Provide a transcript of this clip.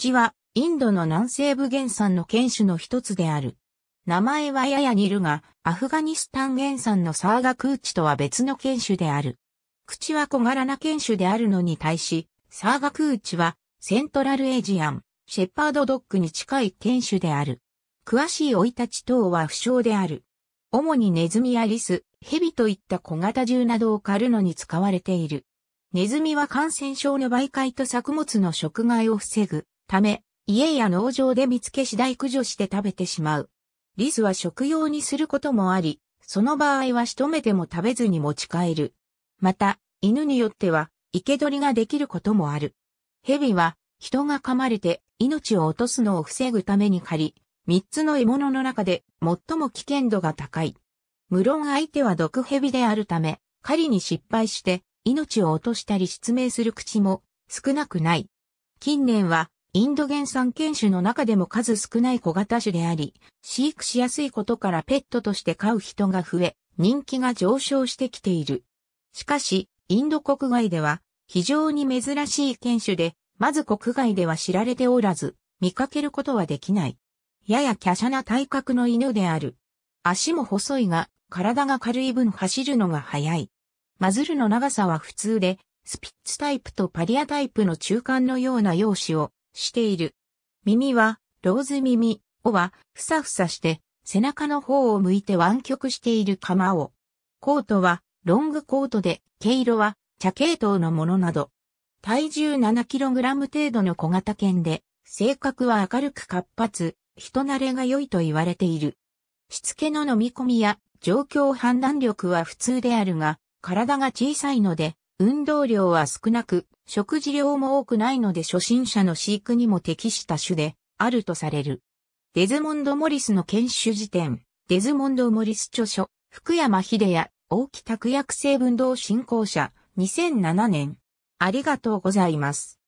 口は、インドの南西部原産の犬種の一つである。名前はやや似るが、アフガニスタン原産のサーガクーチとは別の犬種である。口は小柄な犬種であるのに対し、サーガクーチは、セントラルエジアン、シェパードドッグに近い犬種である。詳しい老いたち等は不詳である。主にネズミやリス、ヘビといった小型銃などを狩るのに使われている。ネズミは感染症の媒介と作物の食害を防ぐため、家や農場で見つけ次第駆除して食べてしまう。リスは食用にすることもあり、その場合は仕留めても食べずに持ち帰る。また、犬によっては、生け捕りができることもある。蛇は、人が噛まれて命を落とすのを防ぐために狩り、三つの獲物の中で最も危険度が高い。無論相手は毒蛇であるため、狩りに失敗して命を落としたり失明する口も少なくない。近年はインド原産犬種の中でも数少ない小型種であり、飼育しやすいことからペットとして飼う人が増え、人気が上昇してきている。しかし、インド国外では非常に珍しい犬種で、まず国外では知られておらず、見かけることはできない。やや華奢な体格の犬である。足も細いが、体が軽い分走るのが速い。マズルの長さは普通で、スピッツタイプとパリアタイプの中間のような容姿をしている。耳は、ローズ耳、尾は、ふさふさして、背中の方を向いて湾曲している釜を。コートは、ロングコートで、毛色は、茶系統のものなど。体重 7kg 程度の小型犬で、性格は明るく活発、人慣れが良いと言われている。しつけの飲み込みや状況判断力は普通であるが、体が小さいので、運動量は少なく、食事量も多くないので初心者の飼育にも適した種であるとされる。デズモンド・モリスの犬種辞典、デズモンド・モリス著書、福山秀也、大木拓薬成分動振興者、2007年。ありがとうございます。